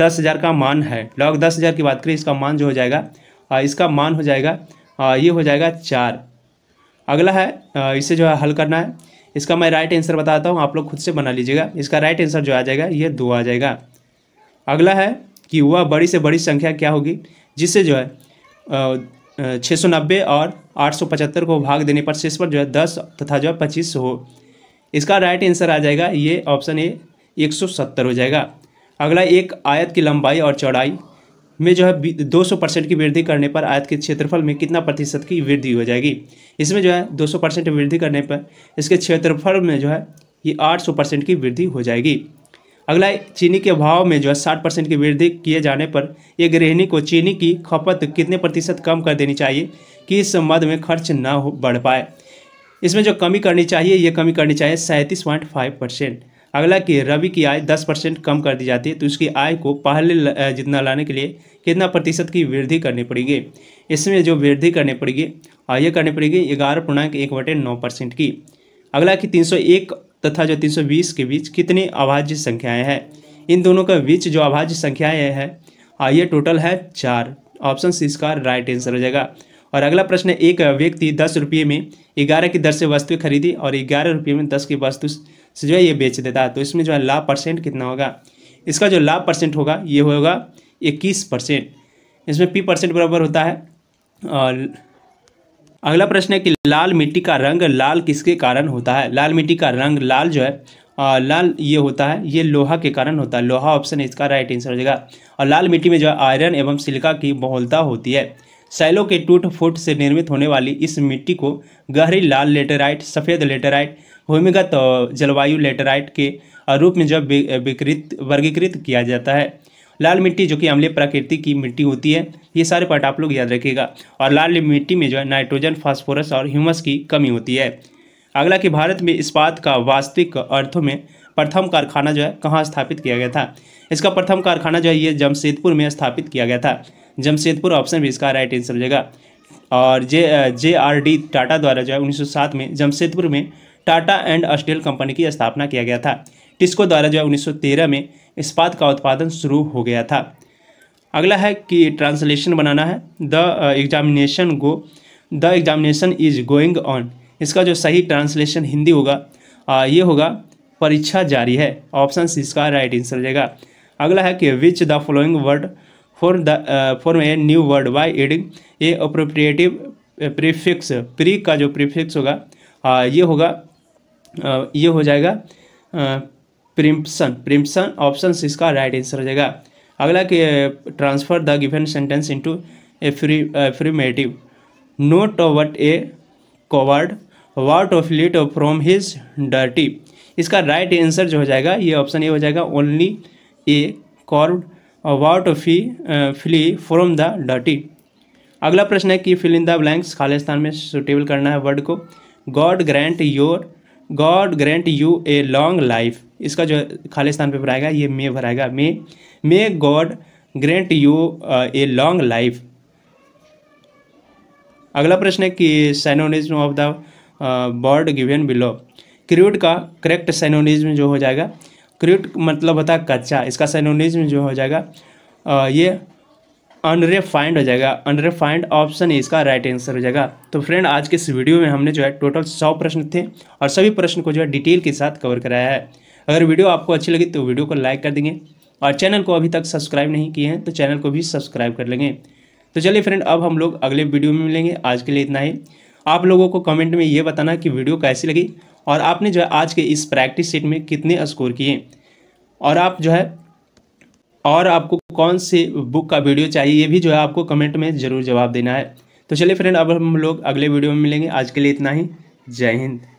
दस हज़ार का मान है लॉग दस हज़ार की बात करें इसका मान जो हो जाएगा इसका मान हो जाएगा ये हो जाएगा चार अगला है इसे जो है हल करना है इसका मैं राइट आंसर बताता हूँ आप लोग खुद से बना लीजिएगा इसका राइट आंसर जो आ जाएगा ये दो आ जाएगा अगला है कि वह बड़ी से बड़ी संख्या क्या होगी जिससे जो है छः सौ नब्बे और आठ सौ पचहत्तर को भाग देने पर शेष पर जो है दस तथा जो है पच्चीस हो इसका राइट आंसर आ जाएगा ये ऑप्शन ए एक सौ सत्तर हो जाएगा अगला एक आयत की लंबाई और चौड़ाई में जो है 200 परसेंट की वृद्धि करने पर आयत के क्षेत्रफल में कितना प्रतिशत की वृद्धि हो जाएगी इसमें जो है 200 परसेंट वृद्धि करने पर इसके क्षेत्रफल में जो है ये 800 परसेंट की वृद्धि हो जाएगी अगला चीनी के भाव में जो है साठ परसेंट की वृद्धि किए जाने पर एक गृहिणी को चीनी की खपत कितने प्रतिशत कम कर देनी चाहिए कि इस संबंध में खर्च ना बढ़ पाए इसमें जो कमी करनी चाहिए ये कमी करनी चाहिए सैंतीस पॉइंट फाइव परसेंट अगला कि रवि की आय दस परसेंट कम कर दी जाती है तो उसकी आय को पहले जितना लाने के लिए कितना प्रतिशत की वृद्धि करनी पड़ेगी इसमें जो वृद्धि करनी पड़ेगी आय करनी पड़ेगी ग्यारह पूर्णांक एक बटे नौ परसेंट की अगला कि तीन सौ एक तथा जो तीन सौ बीस के बीच कितनी अभाज्य संख्याएँ हैं इन दोनों के बीच जो अभाज्य संख्याएँ हैं ये टोटल है चार ऑप्शन सी इसका राइट आंसर हो जाएगा और अगला प्रश्न एक व्यक्ति दस रुपये में ग्यारह की दर से वस्तु खरीदी और ग्यारह रुपये में दस की वस्तु से जो है ये बेच देता है तो इसमें जो है लाभ परसेंट कितना होगा इसका जो लाभ परसेंट होगा ये होगा इक्कीस परसेंट इसमें पी परसेंट बराबर होता है और अगला प्रश्न है कि लाल मिट्टी का रंग लाल किसके कारण होता है लाल मिट्टी का रंग लाल जो है आ, लाल ये होता है ये लोहा के कारण होता है लोहा ऑप्शन इसका राइट आंसर हो जाएगा और लाल मिट्टी में जो है आयरन एवं सिलिका की बहुलता होती है सैलो के टूट फूट से निर्मित होने वाली इस मिट्टी को गहरी लाल लेटेराइट सफ़ेद लेटेराइट भूमिगत जलवायु लेटेराइट के रूप में जब विकृत वर्गीकृत किया जाता है लाल मिट्टी जो कि अम्लीय प्रकृति की मिट्टी होती है ये सारे पार्ट आप लोग याद रखिएगा और लाल मिट्टी में जो है नाइट्रोजन फास्फोरस और ह्यूमस की कमी होती है अगला कि भारत में इस्पात का वास्तविक अर्थों में प्रथम कारखाना जो है कहाँ स्थापित किया गया था इसका प्रथम कारखाना जो है ये जमशेदपुर में स्थापित किया गया था जमशेदपुर ऑप्शन भी इसका राइट आंसर हो जाएगा और J J R D Tata द्वारा जो है 1907 में जमशेदपुर में टाटा एंड स्टील कंपनी की स्थापना किया गया था टिस्को द्वारा जो है 1913 में इस्पात का उत्पादन शुरू हो गया था अगला है कि ट्रांसलेशन बनाना है the examination go the examination is going on इसका जो सही ट्रांसलेशन हिंदी होगा आ, ये होगा परीक्षा जारी है ऑप्शन सी इसका राइट आंसर हो जाएगा अगला है कि which the following word for the for a new word by adding a appropriative prefix pre का जो प्रीफिक्स होगा आ, uh, ये होगा आ, uh, ये हो जाएगा प्रिम्पसन प्रिम्पसन ऑप्शन इसका राइट आंसर हो जाएगा अगला कि transfer the given sentence into a free affirmative not but a coward would of lit from his डर्टी इसका राइट आंसर जो हो जाएगा ये ऑप्शन ये हो जाएगा only a coward would fee flee from the duty अगला प्रश्न है कि फिल इन द ब्लैंक्स खाली स्थान में सुटेबल करना है वर्ड को God grant your God grant you a long life इसका जो खाली स्थान पे भराएगा ये मे भराएगा may may God grant you a long life अगला प्रश्न है कि synonyms of the word given below crude का करेक्ट सैनोनिज्म जो हो जाएगा क्रिट मतलब होता है कच्चा इसका सैनोनिज्म जो हो जाएगा आ, ये अनरेफाइंड हो जाएगा अनरेफाइंड ऑप्शन इसका राइट आंसर हो जाएगा तो फ्रेंड आज के इस वीडियो में हमने जो है टोटल सौ प्रश्न थे और सभी प्रश्न को जो है डिटेल के साथ कवर कराया है अगर वीडियो आपको अच्छी लगी तो वीडियो को लाइक कर देंगे और चैनल को अभी तक सब्सक्राइब नहीं किए हैं तो चैनल को भी सब्सक्राइब कर लेंगे तो चलिए फ्रेंड अब हम लोग अगले वीडियो में मिलेंगे आज के लिए इतना ही आप लोगों को कमेंट में ये बताना कि वीडियो कैसी लगी और आपने जो है आज के इस प्रैक्टिस सेट में कितने स्कोर किए और आप जो है और आपको कौन से बुक का वीडियो चाहिए ये भी जो है आपको कमेंट में ज़रूर जवाब देना है तो चलिए फ्रेंड अब हम लोग अगले वीडियो में मिलेंगे आज के लिए इतना ही जय हिंद